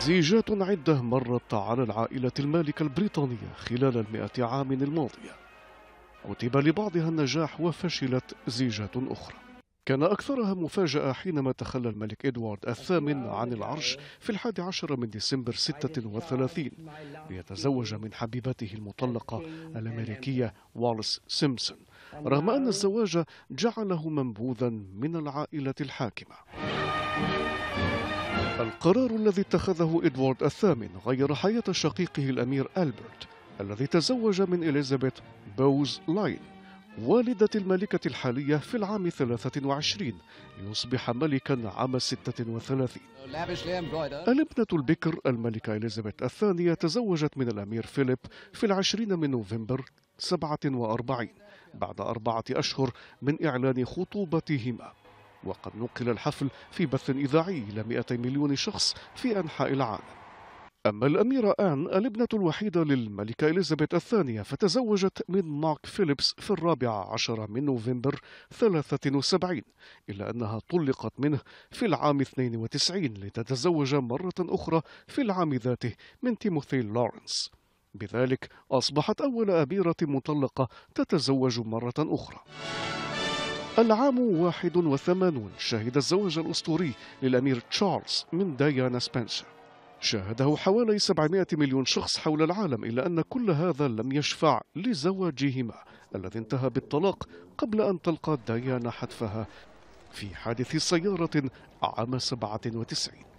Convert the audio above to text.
زيجات عدة مرت على العائلة المالكة البريطانية خلال المئة عام الماضية كتب لبعضها النجاح وفشلت زيجات أخرى كان أكثرها مفاجأة حينما تخلى الملك إدوارد الثامن عن العرش في الحادي عشر من ديسمبر 36 ليتزوج من حبيبته المطلقة الأمريكية والس سيمسون رغم أن الزواج جعله منبوذا من العائلة الحاكمة القرار الذي اتخذه إدوارد الثامن غير حياة شقيقه الأمير ألبرت الذي تزوج من إليزابيث بوز لاين والدة الملكة الحالية في العام 23 ليصبح ملكا عام 36 الابنة البكر الملكة إليزابيث الثانية تزوجت من الأمير فيليب في العشرين من نوفمبر 47 بعد أربعة أشهر من إعلان خطوبتهما وقد نقل الحفل في بث إذاعي إلى 200 مليون شخص في أنحاء العالم أما الأميرة آن الابنة الوحيدة للملكة إليزابيث الثانية فتزوجت من مارك فيليبس في الرابع عشر من نوفمبر 73 إلا أنها طلقت منه في العام 92 لتتزوج مرة أخرى في العام ذاته من تيموثي لورنس بذلك أصبحت أول أميرة مطلقة تتزوج مرة أخرى العام 81 شهد الزواج الأسطوري للأمير تشارلز من ديانا سبنسر شاهده حوالي 700 مليون شخص حول العالم إلا أن كل هذا لم يشفع لزواجهما الذي انتهى بالطلاق قبل أن تلقى ديانا حتفها في حادث سيارة عام 97